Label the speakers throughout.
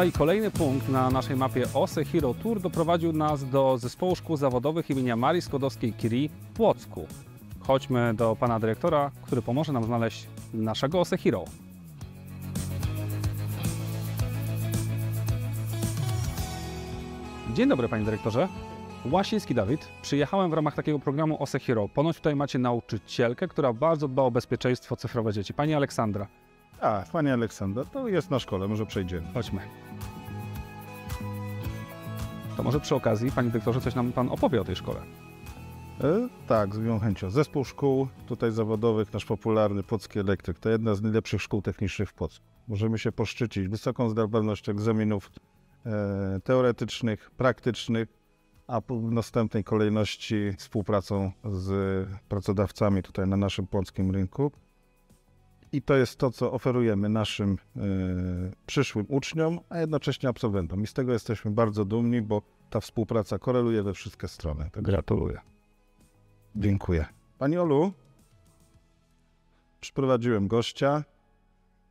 Speaker 1: No i kolejny punkt na naszej mapie OSE Hero Tour doprowadził nas do zespołu szkół zawodowych imienia Marii Skłodowskiej-Curie w Płocku. Chodźmy do pana dyrektora, który pomoże nam znaleźć naszego OSE Hero. Dzień dobry panie dyrektorze. Łasiński Dawid. Przyjechałem w ramach takiego programu OSE Hero. Ponoć tutaj macie nauczycielkę, która bardzo dba o bezpieczeństwo cyfrowe dzieci. Pani Aleksandra. A, tak, pani Aleksandra, to jest na szkole, może przejdziemy. Chodźmy. To może przy okazji, panie dyrektorze, coś nam pan opowie o tej szkole. E, tak, z miłą chęcią. Zespół szkół tutaj zawodowych, nasz popularny Płocki Elektryk, to jedna z najlepszych szkół technicznych w Płocku. Możemy się poszczycić wysoką zdolnością egzaminów e, teoretycznych, praktycznych, a w następnej kolejności współpracą z pracodawcami tutaj na naszym polskim rynku. I to jest to, co oferujemy naszym y, przyszłym uczniom, a jednocześnie absolwentom. I z tego jesteśmy bardzo dumni, bo ta współpraca koreluje we wszystkie strony. gratuluję. Dziękuję. Pani Olu, przyprowadziłem gościa.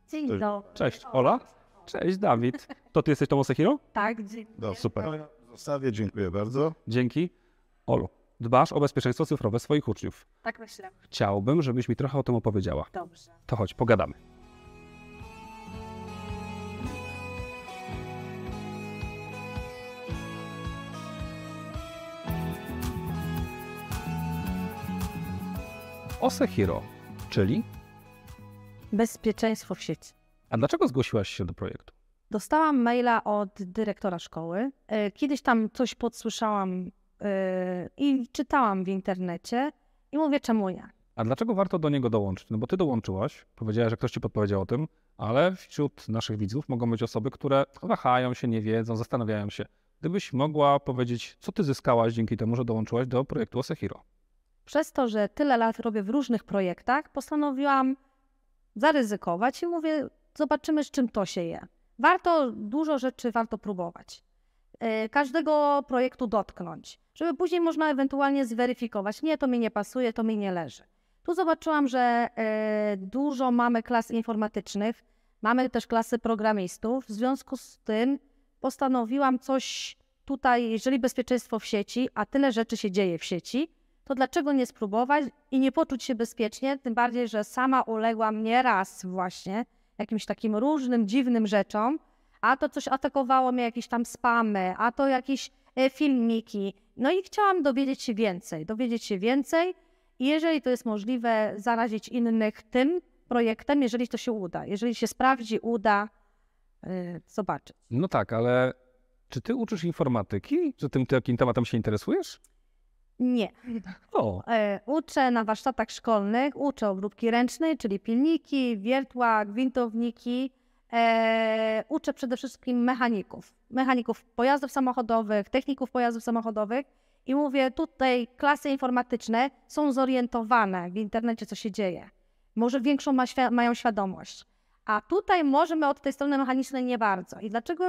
Speaker 1: Dzień dobry. Cześć, Ola. Cześć, Dawid. To ty jesteś tą Sekiro?
Speaker 2: Tak, dziękuję. No, super.
Speaker 1: Zostawię, dziękuję bardzo. Dzięki. Olu dbasz o bezpieczeństwo cyfrowe swoich uczniów. Tak myślę. Chciałbym, żebyś mi trochę o tym opowiedziała. Dobrze. To chodź, pogadamy. OSEHIRO, czyli? Bezpieczeństwo w sieci. A dlaczego zgłosiłaś się do projektu?
Speaker 2: Dostałam maila od dyrektora szkoły. E, kiedyś tam coś podsłyszałam Y, i czytałam w internecie i mówię, czemu nie?
Speaker 1: A dlaczego warto do niego dołączyć? No bo ty dołączyłaś, powiedziałaś, że ktoś ci podpowiedział o tym, ale wśród naszych widzów mogą być osoby, które wahają się, nie wiedzą, zastanawiają się. Gdybyś mogła powiedzieć, co ty zyskałaś dzięki temu, że dołączyłaś do projektu Osehiro?
Speaker 2: Przez to, że tyle lat robię w różnych projektach, postanowiłam zaryzykować i mówię, zobaczymy z czym to się je. Warto, dużo rzeczy warto próbować. Y, każdego projektu dotknąć, żeby później można ewentualnie zweryfikować, nie, to mi nie pasuje, to mi nie leży. Tu zobaczyłam, że y, dużo mamy klas informatycznych, mamy też klasy programistów, w związku z tym postanowiłam coś tutaj, jeżeli bezpieczeństwo w sieci, a tyle rzeczy się dzieje w sieci, to dlaczego nie spróbować i nie poczuć się bezpiecznie, tym bardziej, że sama uległam nieraz właśnie jakimś takim różnym, dziwnym rzeczom, a to coś atakowało mnie, jakieś tam spamy, a to jakieś e, filmiki. No i chciałam dowiedzieć się więcej, dowiedzieć się więcej i jeżeli to jest możliwe, zarazić innych tym projektem, jeżeli to się uda. Jeżeli się sprawdzi, uda, yy, zobaczyć.
Speaker 1: No tak, ale czy ty uczysz informatyki? Czy tym takim tematem się interesujesz? Nie. O.
Speaker 2: E, uczę na warsztatach szkolnych, uczę obróbki ręcznej, czyli pilniki, wiertła, gwintowniki, E, uczę przede wszystkim mechaników, mechaników pojazdów samochodowych, techników pojazdów samochodowych i mówię, tutaj klasy informatyczne są zorientowane w internecie, co się dzieje. Może większą ma świ mają świadomość. A tutaj możemy od tej strony mechanicznej nie bardzo. I dlaczego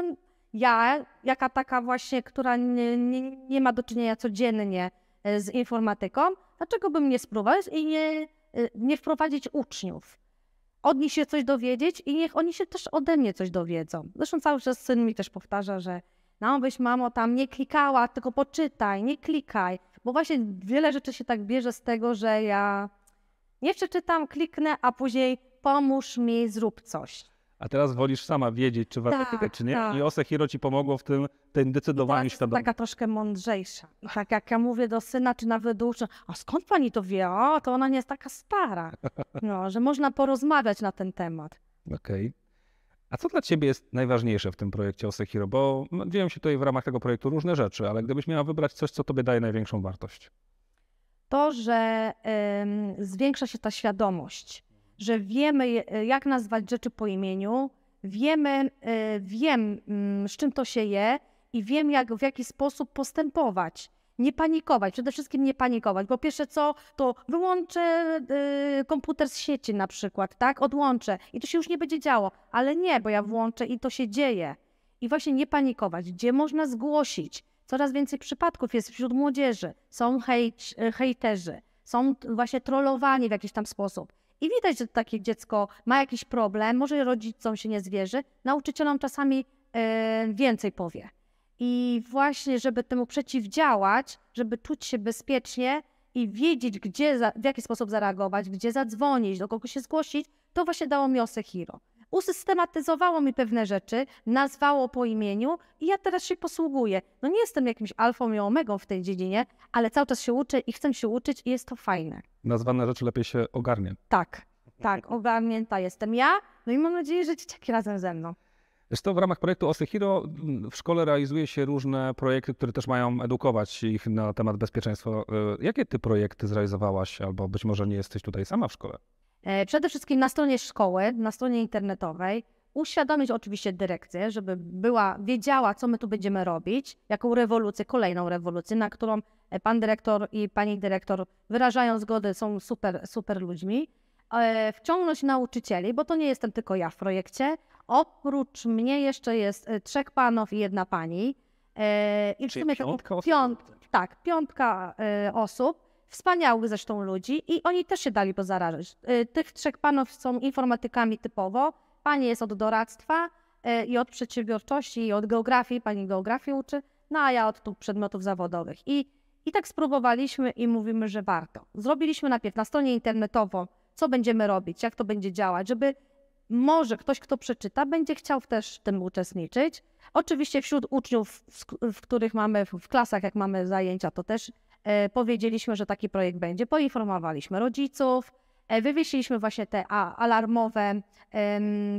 Speaker 2: ja, jaka taka właśnie, która nie, nie, nie ma do czynienia codziennie e, z informatyką, dlaczego bym nie spróbować i nie, e, nie wprowadzić uczniów? od nich się coś dowiedzieć i niech oni się też ode mnie coś dowiedzą. Zresztą cały czas syn mi też powtarza, że no byś mamo tam nie klikała, tylko poczytaj, nie klikaj. Bo właśnie wiele rzeczy się tak bierze z tego, że ja nie przeczytam, kliknę, a później pomóż mi, zrób coś
Speaker 1: a teraz wolisz sama wiedzieć, czy warto tak, czy nie. Tak. I Osehiro ci pomogło w tym, tym decydowaniu świadomym. Taka
Speaker 2: troszkę mądrzejsza. Tak jak ja mówię do syna, czy nawet uczę, a skąd pani to wie? O, to ona nie jest taka stara. No, że można porozmawiać na ten temat.
Speaker 1: Okej. Okay. A co dla ciebie jest najważniejsze w tym projekcie Osehiro? Bo wiem, no, dzieją się tutaj w ramach tego projektu różne rzeczy, ale gdybyś miała wybrać coś, co tobie daje największą wartość.
Speaker 2: To, że ym, zwiększa się ta świadomość że wiemy, e, jak nazwać rzeczy po imieniu, wiemy, e, wiem, mm, z czym to się je i wiem, jak, w jaki sposób postępować. Nie panikować, przede wszystkim nie panikować, bo pierwsze co, to wyłączę e, komputer z sieci na przykład, tak? Odłączę i to się już nie będzie działo, ale nie, bo ja mhm. włączę i to się dzieje. I właśnie nie panikować, gdzie można zgłosić. Coraz więcej przypadków jest wśród młodzieży. Są hejterzy, są właśnie trollowani w jakiś tam sposób i widać, że takie dziecko ma jakiś problem, może rodzicom się nie zwierzy, nauczycielom czasami yy, więcej powie. I właśnie, żeby temu przeciwdziałać, żeby czuć się bezpiecznie i wiedzieć, gdzie, w jaki sposób zareagować, gdzie zadzwonić, do kogo się zgłosić, to właśnie dało mi Osehiro usystematyzowało mi pewne rzeczy, nazwało po imieniu i ja teraz się posługuję. No nie jestem jakimś alfą i omegą w tej dziedzinie, ale cały czas się uczę i chcę się uczyć i jest to fajne.
Speaker 1: Nazwane rzeczy lepiej się ogarnie.
Speaker 2: Tak, tak, ogarnięta jestem ja, no i mam nadzieję, że dzieciaki razem ze mną.
Speaker 1: Zresztą w ramach projektu Osechiro mm, w szkole realizuje się różne projekty, które też mają edukować ich na temat bezpieczeństwa. E, jakie ty projekty zrealizowałaś, albo być może nie jesteś tutaj sama w szkole?
Speaker 2: E, przede wszystkim na stronie szkoły, na stronie internetowej, uświadomić oczywiście dyrekcję, żeby była, wiedziała, co my tu będziemy robić, jaką rewolucję, kolejną rewolucję, na którą e, pan dyrektor i pani dyrektor wyrażają zgodę, są super, super ludźmi. E, wciągnąć nauczycieli, bo to nie jestem tylko ja w projekcie. Oprócz mnie jeszcze jest trzech panów i jedna pani. I w sumie piątka osób? tak, piątka osób. Wspaniałych zresztą ludzi i oni też się dali pozarażać. Y, tych trzech panów są informatykami typowo. Pani jest od doradztwa y, i od przedsiębiorczości i od geografii, pani geografii uczy, no a ja od tu przedmiotów zawodowych. I, I tak spróbowaliśmy i mówimy, że warto. Zrobiliśmy najpierw na stronie internetowo, co będziemy robić, jak to będzie działać, żeby może ktoś, kto przeczyta, będzie chciał też w tym uczestniczyć. Oczywiście wśród uczniów, w, których mamy w klasach, jak mamy zajęcia, to też E, powiedzieliśmy, że taki projekt będzie. Poinformowaliśmy rodziców, e, Wywiesiliśmy właśnie te alarmowe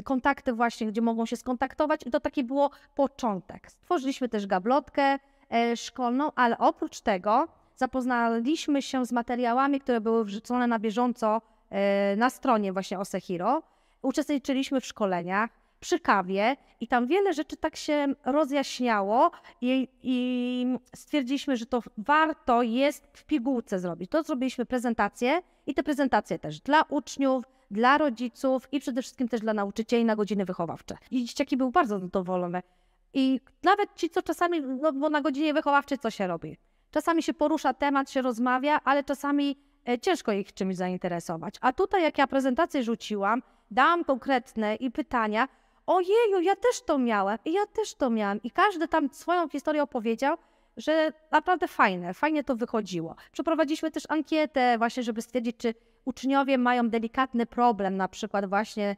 Speaker 2: kontakty właśnie, gdzie mogą się skontaktować i to taki było początek. Stworzyliśmy też gablotkę e, szkolną, ale oprócz tego zapoznaliśmy się z materiałami, które były wrzucone na bieżąco na stronie właśnie Osehiro. Uczestniczyliśmy w szkoleniach, przy kawie i tam wiele rzeczy tak się rozjaśniało i, i stwierdziliśmy, że to warto jest w pigułce zrobić. To zrobiliśmy prezentację i te prezentacje też dla uczniów, dla rodziców i przede wszystkim też dla nauczycieli na godziny wychowawcze. I dzieciaki były bardzo zadowolone. I nawet ci, co czasami, no bo na godzinie wychowawczej co się robi? Czasami się porusza temat, się rozmawia, ale czasami e, ciężko ich czymś zainteresować. A tutaj, jak ja prezentację rzuciłam, dałam konkretne i pytania, ojeju, ja też to miałem i ja też to miałam. I każdy tam swoją historię opowiedział, że naprawdę fajne, fajnie to wychodziło. Przeprowadziliśmy też ankietę właśnie, żeby stwierdzić, czy uczniowie mają delikatny problem na przykład właśnie e,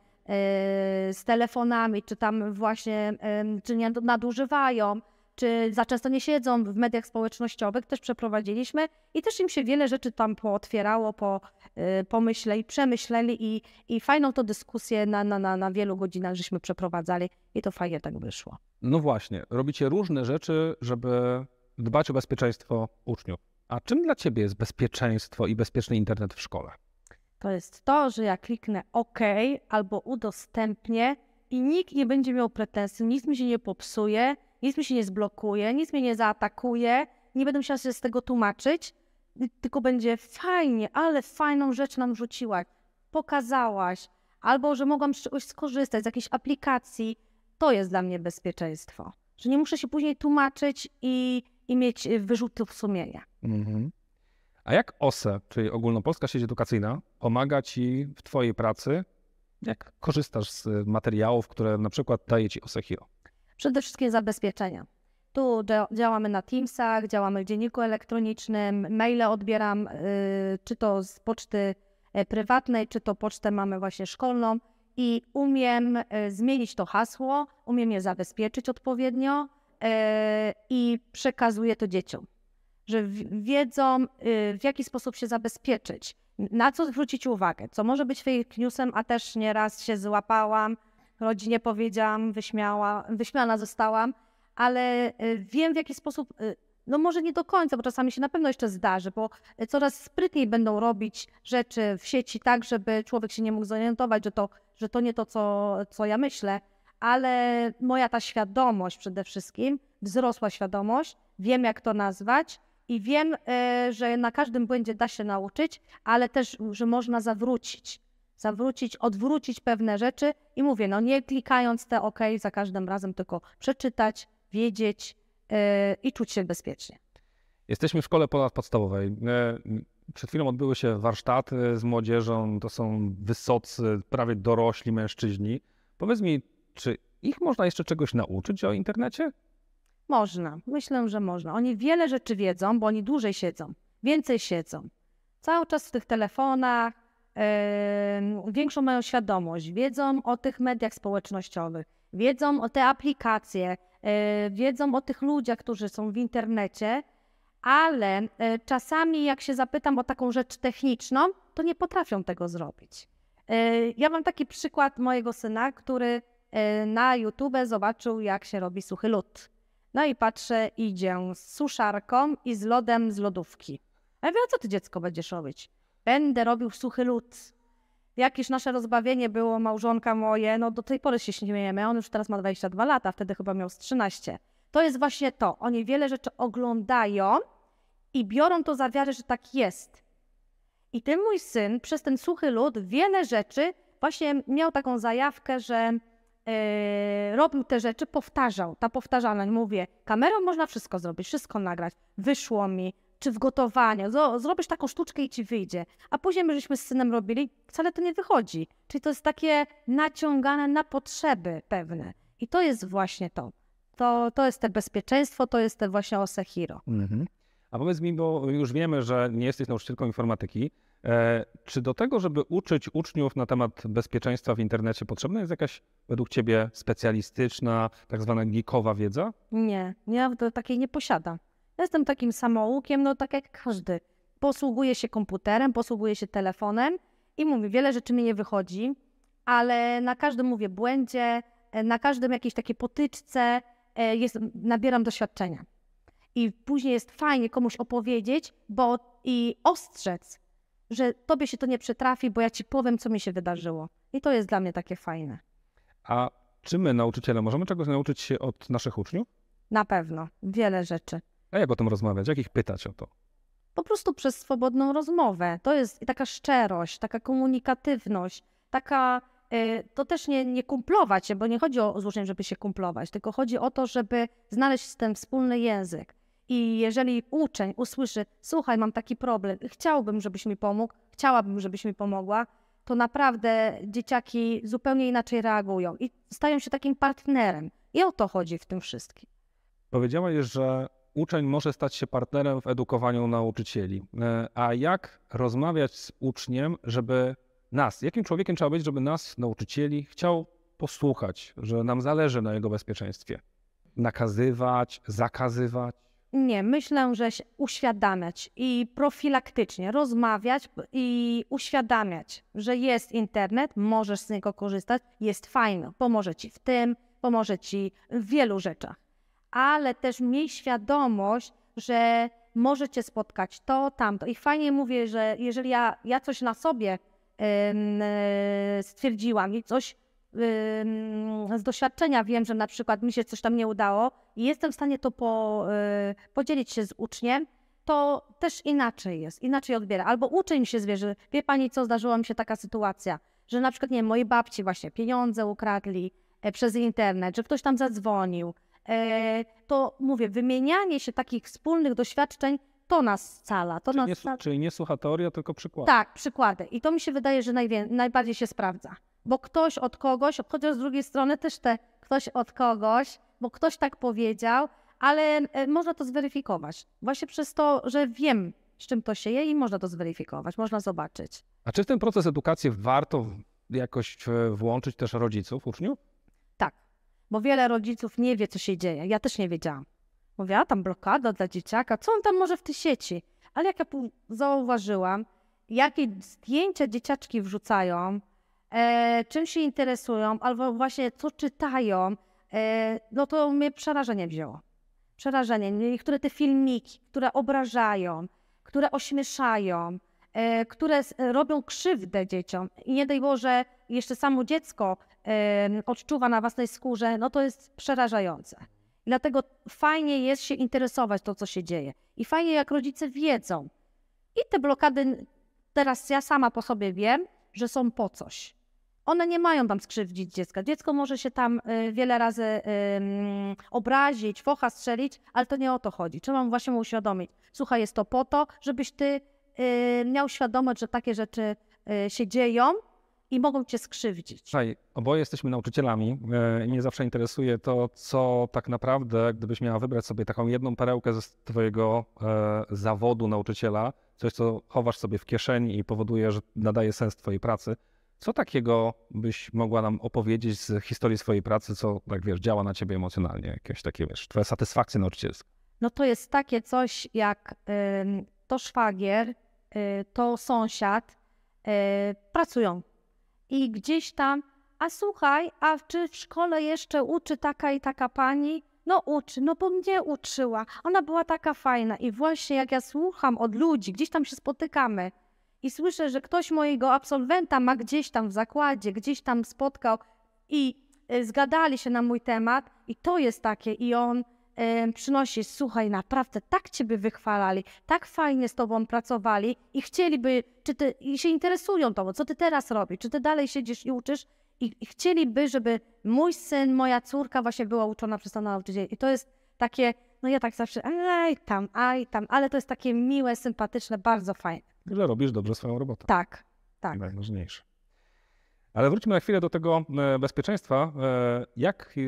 Speaker 2: z telefonami, czy tam właśnie, czy nie nadużywają czy za często nie siedzą w mediach społecznościowych, też przeprowadziliśmy i też im się wiele rzeczy tam pootwierało, po, y, pomyśleli, przemyśleli i, i fajną to dyskusję na, na, na, na wielu godzinach żeśmy przeprowadzali i to fajnie tak wyszło.
Speaker 1: No właśnie, robicie różne rzeczy, żeby dbać o bezpieczeństwo uczniów. A czym dla Ciebie jest bezpieczeństwo i bezpieczny internet w szkole?
Speaker 2: To jest to, że ja kliknę OK albo udostępnię i nikt nie będzie miał pretensji, nic mi się nie popsuje, nic mi się nie zblokuje, nic mnie nie zaatakuje, nie będę musiała się z tego tłumaczyć, y, tylko będzie fajnie, ale fajną rzecz nam rzuciłaś, pokazałaś, albo że mogłam z czegoś skorzystać, z jakiejś aplikacji. To jest dla mnie bezpieczeństwo, że nie muszę się później tłumaczyć i, i mieć y, wyrzutów sumienia.
Speaker 1: Mhm. A jak OSE, czyli Ogólnopolska Sieć Edukacyjna, pomaga Ci w Twojej pracy? Jak korzystasz z y, materiałów, które na przykład daje Ci OSE Hero?
Speaker 2: Przede wszystkim zabezpieczenia. Tu działamy na Teamsach, działamy w dzienniku elektronicznym, maile odbieram, y, czy to z poczty e, prywatnej, czy to pocztę mamy właśnie szkolną i umiem e, zmienić to hasło, umiem je zabezpieczyć odpowiednio e, i przekazuję to dzieciom, że wiedzą y, w jaki sposób się zabezpieczyć, na co zwrócić uwagę, co może być fake newsem, a też nieraz się złapałam, rodzinie powiedziałam, wyśmiała, wyśmiana zostałam, ale y, wiem w jaki sposób, y, no może nie do końca, bo czasami się na pewno jeszcze zdarzy, bo y, coraz sprytniej będą robić rzeczy w sieci tak, żeby człowiek się nie mógł zorientować, że to, że to nie to, co, co ja myślę, ale moja ta świadomość przede wszystkim, wzrosła świadomość, wiem jak to nazwać i wiem, że na każdym błędzie da się nauczyć, ale też, że można zawrócić zawrócić, odwrócić pewne rzeczy i mówię, no nie klikając te OK za każdym razem, tylko przeczytać, wiedzieć yy, i czuć się bezpiecznie.
Speaker 1: Jesteśmy w szkole ponadpodstawowej. E, przed chwilą odbyły się warsztaty z młodzieżą, to są wysocy, prawie dorośli mężczyźni. Powiedz mi, czy ich można jeszcze czegoś nauczyć o internecie?
Speaker 2: Można, myślę, że można. Oni wiele rzeczy wiedzą, bo oni dłużej siedzą, więcej siedzą. Cały czas w tych telefonach, większą mają świadomość, wiedzą o tych mediach społecznościowych, wiedzą o te aplikacje, e, wiedzą o tych ludziach, którzy są w internecie, ale e, czasami jak się zapytam o taką rzecz techniczną, to nie potrafią tego zrobić. E, ja mam taki przykład mojego syna, który na YouTube zobaczył, jak się robi suchy lód. No i patrzę, idzie z suszarką i z lodem z lodówki. A ja mówię, co ty dziecko będziesz robić? Będę robił suchy lód. Jakieś nasze rozbawienie było, małżonka moje, no do tej pory się śmiejemy, on już teraz ma 22 lata, wtedy chyba miał z 13. To jest właśnie to, oni wiele rzeczy oglądają i biorą to za wiarę, że tak jest. I ten mój syn przez ten suchy lód wiele rzeczy właśnie miał taką zajawkę, że Yy, robił te rzeczy, powtarzał, ta powtarzalność. Mówię, kamerą można wszystko zrobić, wszystko nagrać. Wyszło mi, czy w gotowaniu. Zrobisz taką sztuczkę i ci wyjdzie. A później my żeśmy z synem robili, wcale to nie wychodzi. Czyli to jest takie naciągane na potrzeby pewne. I to jest właśnie to. To, to jest te bezpieczeństwo, to jest te właśnie Osehiro.
Speaker 1: Mhm. A powiedz mi, bo już wiemy, że nie jesteś nauczycielką informatyki. E, czy do tego, żeby uczyć uczniów na temat bezpieczeństwa w internecie, potrzebna jest jakaś według ciebie specjalistyczna, tak zwana geekowa wiedza?
Speaker 2: Nie, ja takiej nie posiadam jestem takim samoukiem, no tak jak każdy. Posługuje się komputerem, posługuje się telefonem i mówi, wiele rzeczy mi nie wychodzi, ale na każdym mówię błędzie, e, na każdym jakiejś takiej potyczce e, jest, nabieram doświadczenia. I później jest fajnie komuś opowiedzieć bo, i ostrzec, że tobie się to nie przytrafi, bo ja ci powiem, co mi się wydarzyło. I to jest dla mnie takie fajne.
Speaker 1: A czy my, nauczyciele, możemy czegoś nauczyć się od naszych uczniów?
Speaker 2: Na pewno, wiele rzeczy.
Speaker 1: A jak o tym rozmawiać? Jak ich pytać o to?
Speaker 2: Po prostu przez swobodną rozmowę. To jest taka szczerość, taka komunikatywność, taka. Y, to też nie, nie kumplować się, bo nie chodzi o złożenie, żeby się kumplować, tylko chodzi o to, żeby znaleźć ten wspólny język. I jeżeli uczeń usłyszy, słuchaj, mam taki problem, chciałbym, żebyś mi pomógł, chciałabym, żebyś mi pomogła, to naprawdę dzieciaki zupełnie inaczej reagują i stają się takim partnerem. I o to chodzi w tym wszystkim.
Speaker 1: Powiedziałaś, że uczeń może stać się partnerem w edukowaniu nauczycieli. E, a jak rozmawiać z uczniem, żeby nas, jakim człowiekiem trzeba być, żeby nas, nauczycieli, chciał posłuchać, że nam zależy na jego bezpieczeństwie? Nakazywać, zakazywać?
Speaker 2: Nie, myślę, że uświadamiać i profilaktycznie rozmawiać i uświadamiać, że jest internet, możesz z niego korzystać, jest fajny, pomoże ci w tym, pomoże ci w wielu rzeczach ale też miej świadomość, że może cię spotkać to, tamto. I fajnie mówię, że jeżeli ja, ja coś na sobie yy, stwierdziłam i coś yy, z doświadczenia wiem, że na przykład mi się coś tam nie udało i jestem w stanie to po, yy, podzielić się z uczniem, to też inaczej jest, inaczej odbiera. Albo uczeń się zwierzy, wie pani co, zdarzyła mi się taka sytuacja, że na przykład, nie wiem, mojej babci właśnie pieniądze ukradli e, przez internet, że ktoś tam zadzwonił, E, to mówię, wymienianie się takich wspólnych doświadczeń to nas scala. To czyli,
Speaker 1: nas nie, scala. czyli nie słucha teoria, tylko
Speaker 2: przykłady. Tak, przykłady. I to mi się wydaje, że najbardziej się sprawdza. Bo ktoś od kogoś, chociaż z drugiej strony też te ktoś od kogoś, bo ktoś tak powiedział, ale e, można to zweryfikować. Właśnie przez to, że wiem, z czym to się je i można to zweryfikować, można zobaczyć.
Speaker 1: A czy w ten proces edukacji warto jakoś e, włączyć też rodziców, uczniów?
Speaker 2: bo wiele rodziców nie wie, co się dzieje. Ja też nie wiedziałam. Mówię, tam blokada dla dzieciaka, co on tam może w tej sieci? Ale jak ja zauważyłam, jakie zdjęcia dzieciaczki wrzucają, e, czym się interesują, albo właśnie co czytają, e, no to mnie przerażenie wzięło. Przerażenie. Niektóre te filmiki, które obrażają, które ośmieszają, E, które robią krzywdę dzieciom. I nie daj Boże, jeszcze samo dziecko odczuwa na własnej skórze, no to jest przerażające. Dlatego fajnie jest się interesować to, co się dzieje. I fajnie, jak rodzice wiedzą. I te blokady, teraz ja sama po sobie wiem, że są po coś. One nie mają tam skrzywdzić dziecka. Dziecko może się tam e, wiele razy obrazić, focha strzelić, ale to nie o to chodzi. Trzeba mu właśnie uświadomić. Słuchaj, jest to po to, żebyś ty Y, miał świadomość, że takie rzeczy y, się dzieją i mogą cię skrzywdzić.
Speaker 1: Słuchaj, oboje jesteśmy nauczycielami. Y, i Mnie zawsze interesuje to, co tak naprawdę, gdybyś miała wybrać sobie taką jedną perełkę ze twojego zawodu nauczyciela, coś, co chowasz sobie w kieszeni i powoduje, że nadaje sens twojej pracy, co takiego byś mogła nam opowiedzieć z historii swojej pracy, co, tak wiesz, działa na ciebie emocjonalnie, jakieś takie, wiesz, twoje satysfakcje nauczycielskie?
Speaker 2: No to jest takie coś jak y, to szwagier, Y, to sąsiad y, pracują. I gdzieś tam, a słuchaj, a czy w szkole jeszcze uczy taka i taka pani? No uczy, no bo mnie uczyła. Ona była taka fajna. I właśnie jak ja słucham od ludzi, gdzieś tam się spotykamy i słyszę, że ktoś mojego absolwenta ma gdzieś tam w zakładzie, gdzieś tam spotkał i y, zgadali się na mój temat i to jest takie i on przynosi, słuchaj, naprawdę tak Ciebie wychwalali, tak fajnie z Tobą pracowali i chcieliby, czy Ty, i się interesują Tobą, co Ty teraz robisz, czy Ty dalej siedzisz i uczysz i, i chcieliby, żeby mój syn, moja córka właśnie była uczona przez ten nauczyciel. I to jest takie, no ja tak zawsze, aj tam, aj tam, ale to jest takie miłe, sympatyczne, bardzo fajne.
Speaker 1: Że robisz dobrze swoją robotę.
Speaker 2: Tak, tak. Najważniejsze.
Speaker 1: Ale wróćmy na chwilę do tego e, bezpieczeństwa. E, jak, e,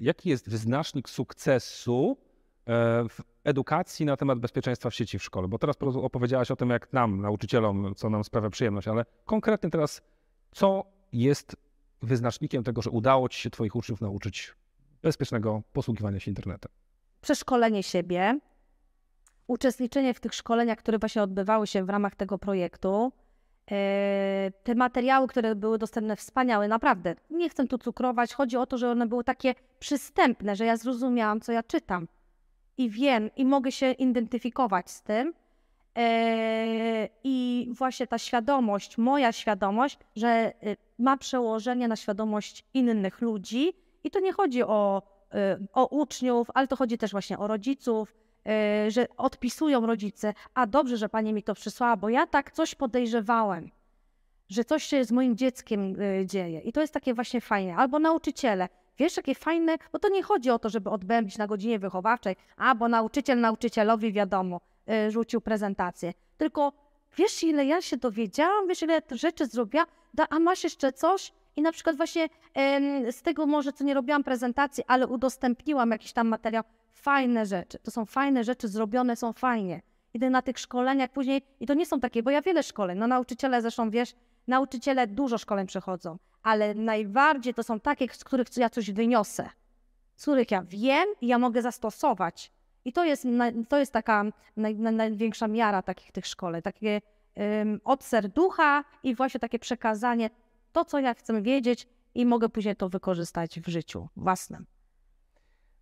Speaker 1: jaki jest wyznacznik sukcesu w edukacji na temat bezpieczeństwa w sieci w szkole? Bo teraz opowiedziałaś o tym, jak nam, nauczycielom, co nam sprawia przyjemność, ale konkretnie teraz, co jest wyznacznikiem tego, że udało ci się Twoich uczniów nauczyć bezpiecznego posługiwania się internetem?
Speaker 2: Przeszkolenie siebie, uczestniczenie w tych szkoleniach, które właśnie odbywały się w ramach tego projektu E, te materiały, które były dostępne, wspaniałe, naprawdę. Nie chcę tu cukrować. Chodzi o to, że one były takie przystępne, że ja zrozumiałam, co ja czytam. I wiem, i mogę się identyfikować z tym. E, I właśnie ta świadomość, moja świadomość, że e, ma przełożenie na świadomość innych ludzi. I to nie chodzi o, o uczniów, ale to chodzi też właśnie o rodziców, E, że odpisują rodzice, a dobrze, że pani mi to przysłała, bo ja tak coś podejrzewałem, że coś się z moim dzieckiem e, dzieje. I to jest takie właśnie fajne. Albo nauczyciele, wiesz, jakie fajne, bo to nie chodzi o to, żeby odbębnić na godzinie wychowawczej, a bo nauczyciel nauczycielowi wiadomo, e, rzucił prezentację. Tylko wiesz, ile ja się dowiedziałam, wiesz, ile rzeczy zrobiłam, a masz jeszcze coś? I na przykład właśnie z tego może, co nie robiłam prezentacji, ale udostępniłam jakiś tam materiał, fajne rzeczy. To są fajne rzeczy, zrobione są fajnie. Idę na tych szkoleniach później i to nie są takie, bo ja wiele szkoleń, no nauczyciele zresztą wiesz, nauczyciele dużo szkoleń przechodzą, ale najbardziej to są takie, z których ja coś wyniosę, z których ja wiem i ja mogę zastosować. I to jest, to jest taka naj, największa miara takich tych szkole, takie um, od serducha i właśnie takie przekazanie to, co ja chcę wiedzieć i mogę później to wykorzystać w życiu własnym.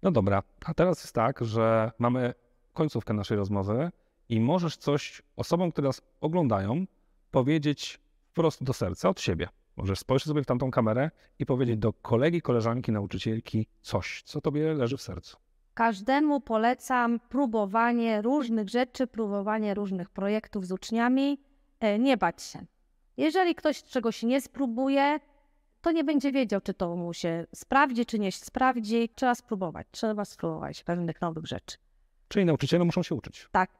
Speaker 1: No dobra, a teraz jest tak, że mamy końcówkę naszej rozmowy i możesz coś osobom, które nas oglądają, powiedzieć wprost do serca od siebie. Możesz spojrzeć sobie w tamtą kamerę i powiedzieć do kolegi, koleżanki, nauczycielki coś, co tobie leży w sercu.
Speaker 2: Każdemu polecam próbowanie różnych rzeczy, próbowanie różnych projektów z uczniami. E, nie bać się. Jeżeli ktoś czegoś nie spróbuje, to nie będzie wiedział, czy to mu się sprawdzi, czy nie sprawdzi. Trzeba spróbować, trzeba spróbować pewnych nowych rzeczy.
Speaker 1: Czyli nauczyciele muszą się uczyć. Tak.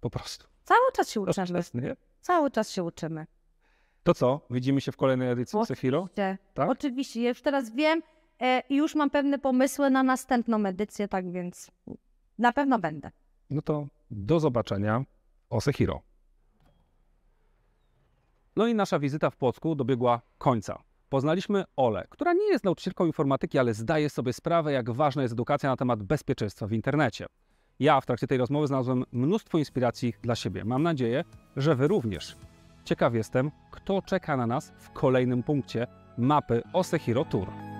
Speaker 1: Po prostu.
Speaker 2: Cały czas się uczymy. Czas, Cały czas się uczymy.
Speaker 1: To co? Widzimy się w kolejnej edycji Sefiro?
Speaker 2: Tak? Oczywiście. Ja już teraz wiem e, i już mam pewne pomysły na następną edycję, tak więc na pewno będę.
Speaker 1: No to do zobaczenia. Osehiro. No i nasza wizyta w Płocku dobiegła końca. Poznaliśmy Ole, która nie jest nauczycielką informatyki, ale zdaje sobie sprawę, jak ważna jest edukacja na temat bezpieczeństwa w internecie. Ja w trakcie tej rozmowy znalazłem mnóstwo inspiracji dla siebie. Mam nadzieję, że Wy również. Ciekaw jestem, kto czeka na nas w kolejnym punkcie mapy Osehiro Tour.